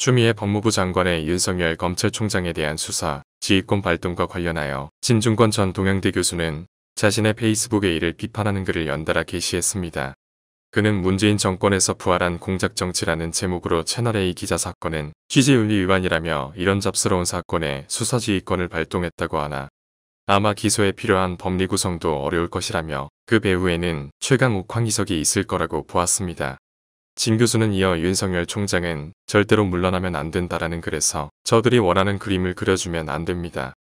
추미애 법무부 장관의 윤석열 검찰총장에 대한 수사, 지휘권 발동과 관련하여 진중권 전 동양대 교수는 자신의 페이스북에 이를 비판하는 글을 연달아 게시했습니다. 그는 문재인 정권에서 부활한 공작정치라는 제목으로 채널A 기자 사건은 취재윤리 위반이라며 이런 잡스러운 사건에 수사지휘권을 발동했다고 하나 아마 기소에 필요한 법리 구성도 어려울 것이라며 그 배후에는 최강욱 황희석이 있을 거라고 보았습니다. 진 교수는 이어 윤석열 총장은 절대로 물러나면 안 된다라는 글에서 저들이 원하는 그림을 그려주면 안 됩니다.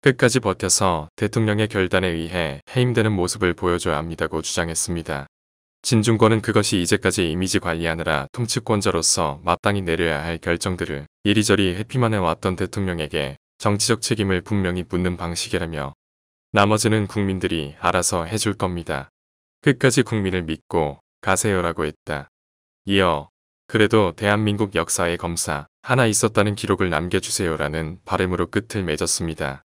끝까지 버텨서 대통령의 결단에 의해 해임되는 모습을 보여줘야 합니다고 주장했습니다. 진중권은 그것이 이제까지 이미지 관리하느라 통치권자로서 마땅히 내려야 할 결정들을 이리저리 회피만 해왔던 대통령에게 정치적 책임을 분명히 묻는 방식이라며 나머지는 국민들이 알아서 해줄 겁니다. 끝까지 국민을 믿고 가세요라고 했다. 이어 그래도 대한민국 역사의 검사 하나 있었다는 기록을 남겨주세요라는 바램으로 끝을 맺었습니다.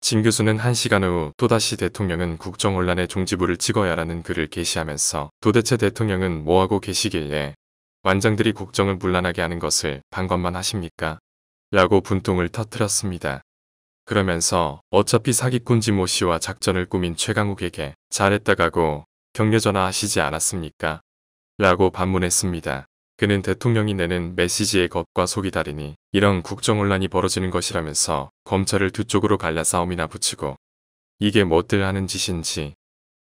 진 교수는 한 시간 후 또다시 대통령은 국정혼란의 종지부를 찍어야라는 글을 게시하면서 도대체 대통령은 뭐하고 계시길래 완장들이 국정을 물란하게 하는 것을 방관만 하십니까? 라고 분통을 터뜨렸습니다. 그러면서 어차피 사기꾼 지모 씨와 작전을 꾸민 최강욱에게 잘했다가고 격려 전화하시지 않았습니까? 라고 반문했습니다. 그는 대통령이 내는 메시지의 겉과 속이 다르니 이런 국정혼란이 벌어지는 것이라면서 검찰을 두 쪽으로 갈라 싸움이나 붙이고 이게 뭐들 하는 짓인지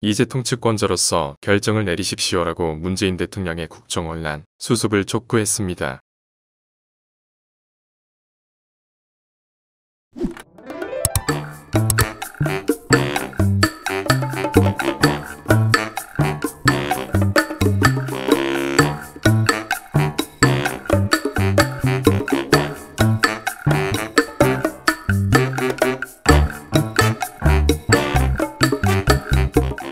이제 통치권자로서 결정을 내리십시오라고 문재인 대통령의 국정혼란 수습을 촉구했습니다.